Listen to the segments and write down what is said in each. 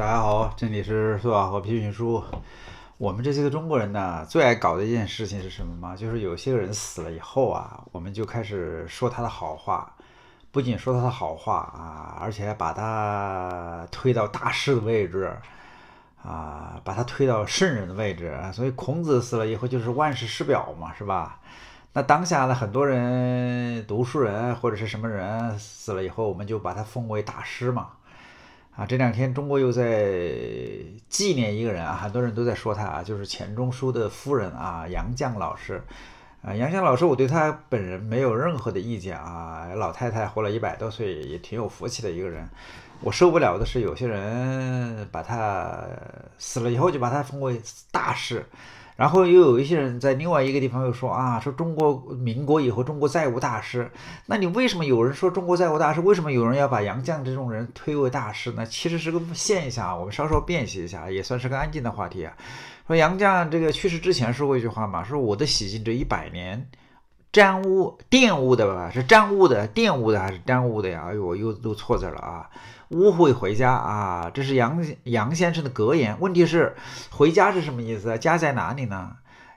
大家好，这里是苏瓦和皮皮叔。我们这些个中国人呢，最爱搞的一件事情是什么吗？就是有些人死了以后啊，我们就开始说他的好话，不仅说他的好话啊，而且把他推到大师的位置啊，把他推到圣人的位置。所以孔子死了以后就是万世师表嘛，是吧？那当下呢，很多人读书人或者是什么人死了以后，我们就把他封为大师嘛。啊，这两天中国又在纪念一个人啊，很多人都在说他啊，就是钱钟书的夫人啊，杨绛老师。啊，杨绛老师，我对她本人没有任何的意见啊，老太太活了一百多岁也挺有福气的一个人。我受不了的是有些人把她死了以后就把她封为大师。然后又有一些人在另外一个地方又说啊，说中国民国以后中国再无大师，那你为什么有人说中国再无大师？为什么有人要把杨绛这种人推为大师呢？其实是个现象啊，我们稍稍辨析一下，也算是个安静的话题啊。说杨绛这个去世之前说过一句话嘛，说我的洗庆这一百年玷污玷污的吧，是玷污的玷污的还是玷污的呀？哎呦，我又都错字了啊。误会回家啊，这是杨杨先生的格言。问题是，回家是什么意思家在哪里呢？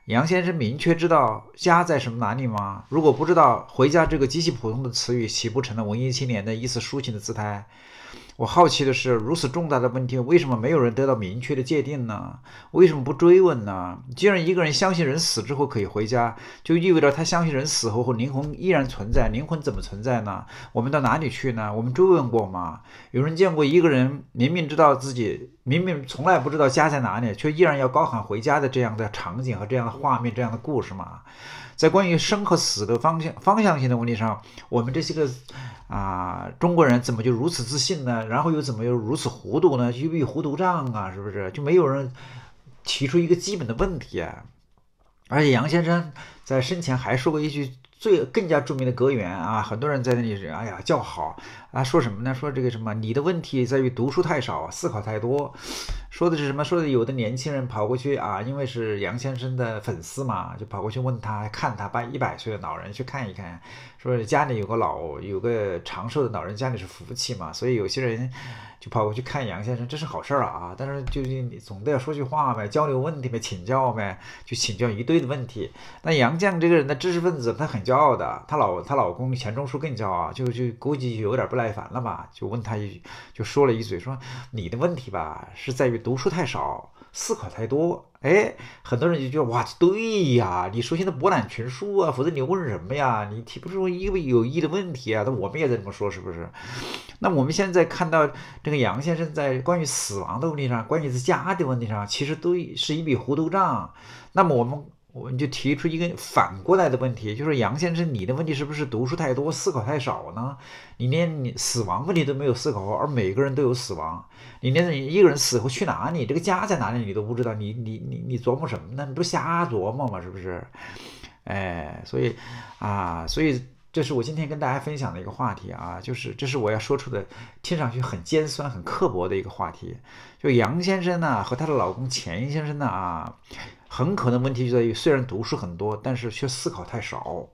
杨先生明确知道家在什么哪里吗？如果不知道，回家这个极其普通的词语，岂不成了文艺青年的一次抒情的姿态？我好奇的是，如此重大的问题，为什么没有人得到明确的界定呢？为什么不追问呢？既然一个人相信人死之后可以回家，就意味着他相信人死后或灵魂依然存在。灵魂怎么存在呢？我们到哪里去呢？我们追问过吗？有人见过一个人明明知道自己明明从来不知道家在哪里，却依然要高喊回家的这样的场景和这样的画面、这样的故事吗？在关于生和死的方向方向性的问题上，我们这些个啊中国人怎么就如此自信呢？然后又怎么又如此糊涂呢？一笔糊涂账啊，是不是就没有人提出一个基本的问题？啊。而且杨先生在生前还说过一句最更加著名的格言啊，很多人在那里哎呀叫好啊，说什么呢？说这个什么，你的问题在于读书太少，思考太多。说的是什么？说有的年轻人跑过去啊，因为是杨先生的粉丝嘛，就跑过去问他，看他拜一百岁的老人去看一看，说家里有个老有个长寿的老人，家里是福气嘛。所以有些人就跑过去看杨先生，这是好事儿啊但是就是你总得要说句话呗，交流问题呗，请教呗，就请教一堆的问题。那杨绛这个人的知识分子，他很骄傲的，她老她老公钱钟书更骄傲，就就估计就有点不耐烦了嘛，就问他一句，就说了一嘴，说你的问题吧，是在于。读书太少，思考太多，哎，很多人就觉得哇，对呀，你说现在博览群书啊，否则你问什么呀，你提不出一个有益的问题啊。那我们也在这么说，是不是？那我们现在看到这个杨先生在关于死亡的问题上，关于自家的问题上，其实都是一笔糊涂账。那么我们。我们就提出一个反过来的问题，就是杨先生，你的问题是不是读书太多，思考太少呢？你连你死亡问题都没有思考过，而每个人都有死亡，你连你一个人死后去哪里，这个家在哪里，你都不知道，你你你你琢磨什么？呢？你不瞎琢磨吗？是不是？哎，所以啊，所以这是我今天跟大家分享的一个话题啊，就是这是我要说出的，听上去很尖酸、很刻薄的一个话题。就杨先生呢，和她的老公钱先生呢，啊。很可能问题就在于，虽然读书很多，但是却思考太少。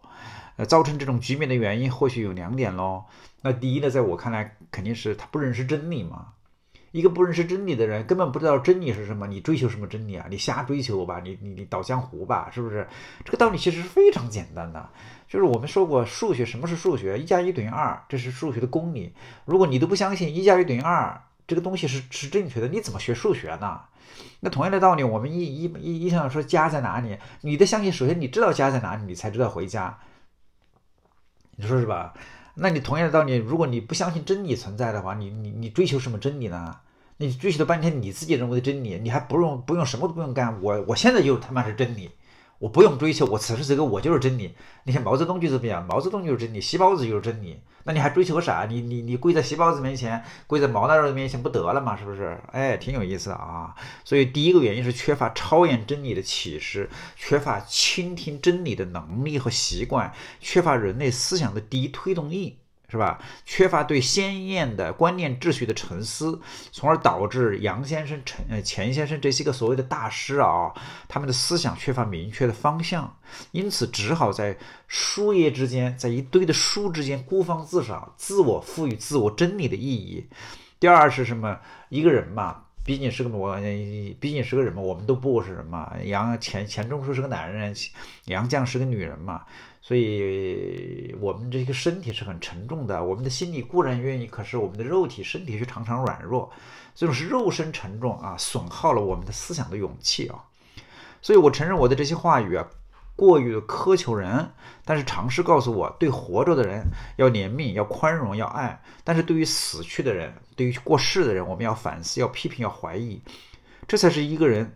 呃，造成这种局面的原因或许有两点咯。那第一呢，在我看来，肯定是他不认识真理嘛。一个不认识真理的人，根本不知道真理是什么。你追求什么真理啊？你瞎追求吧，你你你捣江湖吧，是不是？这个道理其实是非常简单的，就是我们说过，数学什么是数学？一加一等于二，这是数学的公理。如果你都不相信一加一等于二。这个东西是是正确的，你怎么学数学呢？那同样的道理，我们一一一一想说家在哪里？你的相信，首先你知道家在哪里，你才知道回家。你说是吧？那你同样的道理，如果你不相信真理存在的话，你你你追求什么真理呢？你追求了半天你自己认为的真理，你还不用不用什么都不用干，我我现在就他妈是真理。我不用追求，我此时此刻我就是真理。你看毛泽东就是这样，毛泽东就是真理，西包子就是真理。那你还追求个啥？你你你跪在西包子面前，跪在毛大肉面前，不得了嘛？是不是？哎，挺有意思的啊。所以第一个原因是缺乏超验真理的启示，缺乏倾听真理的能力和习惯，缺乏人类思想的第一推动力。是吧？缺乏对鲜艳的观念秩序的沉思，从而导致杨先生、陈、钱先生这些个所谓的大师啊，他们的思想缺乏明确的方向，因此只好在书页之间，在一堆的书之间孤芳自赏，自我赋予自我真理的意义。第二是什么？一个人嘛。毕竟是个我，毕竟是个人嘛，我们都不是人嘛。杨钱钱钟书是个男人，杨绛是个女人嘛，所以我们这个身体是很沉重的。我们的心里固然愿意，可是我们的肉体身体却常常软弱，这种是肉身沉重啊，损耗了我们的思想的勇气啊。所以我承认我的这些话语啊。过于的苛求人，但是尝试告诉我，对活着的人要怜悯、要宽容、要爱；，但是对于死去的人，对于过世的人，我们要反思、要批评、要怀疑，这才是一个人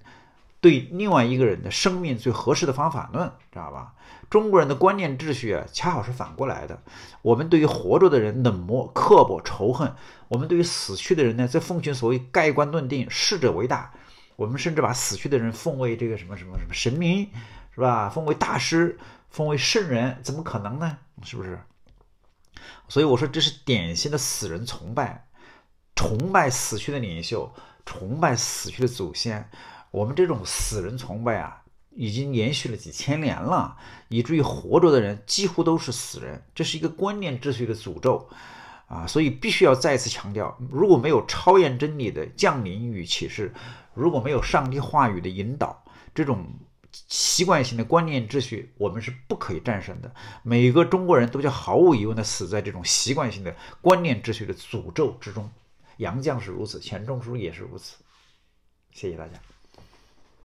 对另外一个人的生命最合适的方法论，知道吧？中国人的观念秩序啊，恰好是反过来的。我们对于活着的人冷漠、刻薄、仇恨；，我们对于死去的人呢，在奉行所谓盖棺论定、逝者为大。我们甚至把死去的人奉为这个什么什么什么神明。是吧？封为大师，封为圣人，怎么可能呢？是不是？所以我说这是典型的死人崇拜，崇拜死去的领袖，崇拜死去的祖先。我们这种死人崇拜啊，已经延续了几千年了，以至于活着的人几乎都是死人。这是一个观念秩序的诅咒啊！所以必须要再次强调：如果没有超验真理的降临与启示，如果没有上帝话语的引导，这种。习惯性的观念秩序，我们是不可以战胜的。每个中国人都将毫无疑问地死在这种习惯性的观念秩序的诅咒之中。杨绛是如此，钱钟书也是如此。谢谢大家。